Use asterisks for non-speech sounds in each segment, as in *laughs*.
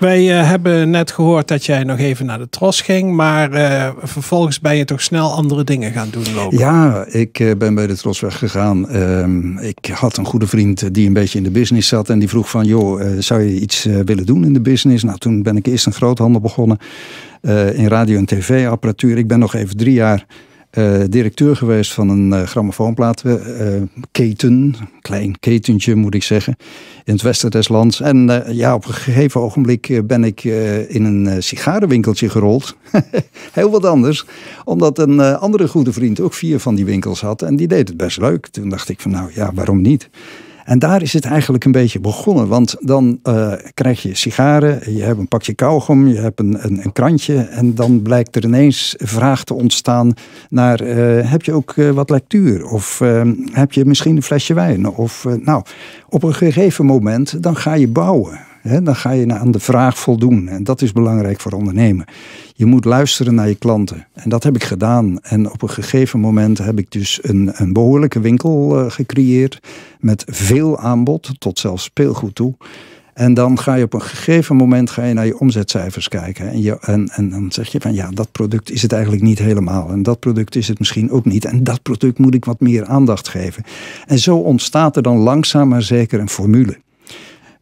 Wij eh, hebben net gehoord dat jij nog even naar de tros ging, maar eh, vervolgens ben je toch snel andere dingen gaan doen lopen. Ja, ik eh, ben bij de tros weggegaan. Ehm, ik had een goede vriend die een beetje in de business zat en die vroeg van, joh, zou je iets willen doen in de business? Nou, toen ben ik eerst een groothandel begonnen in radio- en tv-apparatuur. Ik ben nog even drie jaar eh, directeur geweest van een uh, grammofoonplatenketen. Uh, klein ketentje moet ik zeggen. In het westen des lands. En eh, ja, op een gegeven ogenblik ben ik in een sigarenwinkeltje gerold. *laughs* Heel wat anders. Omdat een andere goede vriend ook vier van die winkels had. En die deed het best leuk. Toen dacht ik van nou ja, waarom niet? En daar is het eigenlijk een beetje begonnen. Want dan eh, krijg je sigaren, je hebt een pakje kauwgom, je hebt een, een, een, krantje. En dan blijkt er ineens vraag te ontstaan naar... Eh, heb je ook eh, wat lectuur? Of heb je misschien een flesje wijn? Of nou, op een gegeven moment dan ga je bouwen dan ga je aan de vraag voldoen. En dat is belangrijk voor ondernemen. Je moet luisteren naar je klanten. En dat heb ik gedaan. En op een gegeven moment heb ik dus een, een behoorlijke winkel eh, gecreëerd. Met veel aanbod, tot zelfs speelgoed toe. En dan ga je op een gegeven moment ga je naar je omzetcijfers kijken. En, je, en, en dan zeg je van ja, dat product is het eigenlijk niet helemaal. En dat product is het misschien ook niet. En dat product moet ik wat meer aandacht geven. En zo ontstaat er dan langzaam maar zeker een formule.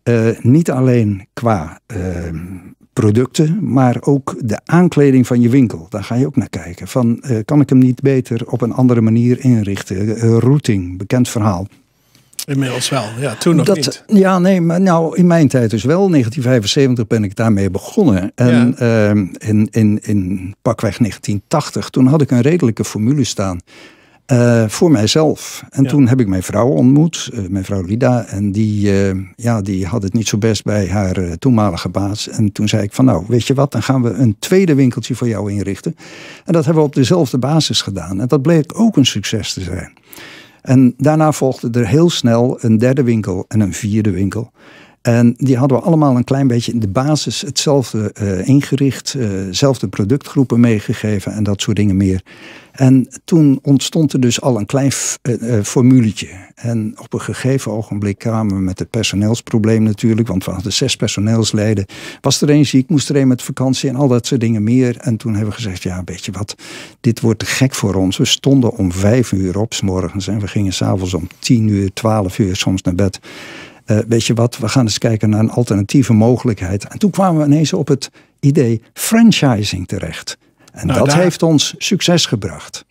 Eh, niet alleen qua ehm, producten, maar ook de aankleding van je winkel. Daar ga je ook naar kijken. Van, eh, kan ik hem niet beter op een andere manier inrichten? Eh, routing, bekend verhaal. Inmiddels wel, ja, toen nog dat, niet. Ja, nee, maar nou, in mijn tijd dus wel. 1975 ben ik daarmee begonnen. En ehm, in, in, in pakweg 1980, toen had ik een redelijke formule staan. Eh, voor mijzelf. En toen heb ik mijn vrouw ontmoet, eh, mijn vrouw Lida. En die, eh, ja, die had het niet zo best bij haar toenmalige baas. En toen zei ik van nou, weet je wat, dan gaan we een tweede winkeltje voor jou inrichten. En dat hebben we op dezelfde basis gedaan. En dat bleek ook een succes te zijn. En daarna volgde er heel snel een derde winkel en een vierde winkel. En die hadden we allemaal een klein beetje in de basis hetzelfde eh, ingericht, dezelfde eh, productgroepen meegegeven en dat soort dingen meer. En toen ontstond er dus al een klein uh, eh, formuletje. En op een gegeven ogenblik kwamen we met het personeelsprobleem natuurlijk, want we hadden zes personeelsleden. Was er één ziek, moest er één met vakantie en al dat soort dingen meer. En toen hebben we gezegd, ja weet je wat, dit wordt te gek voor ons. We stonden om vijf uur op s morgens en we gingen s'avonds om tien uur, twaalf uur soms naar bed. Eh, weet je wat, we gaan eens kijken naar een alternatieve mogelijkheid. En toen kwamen we ineens op het idee franchising terecht. En nou, dat heeft ons succes gebracht.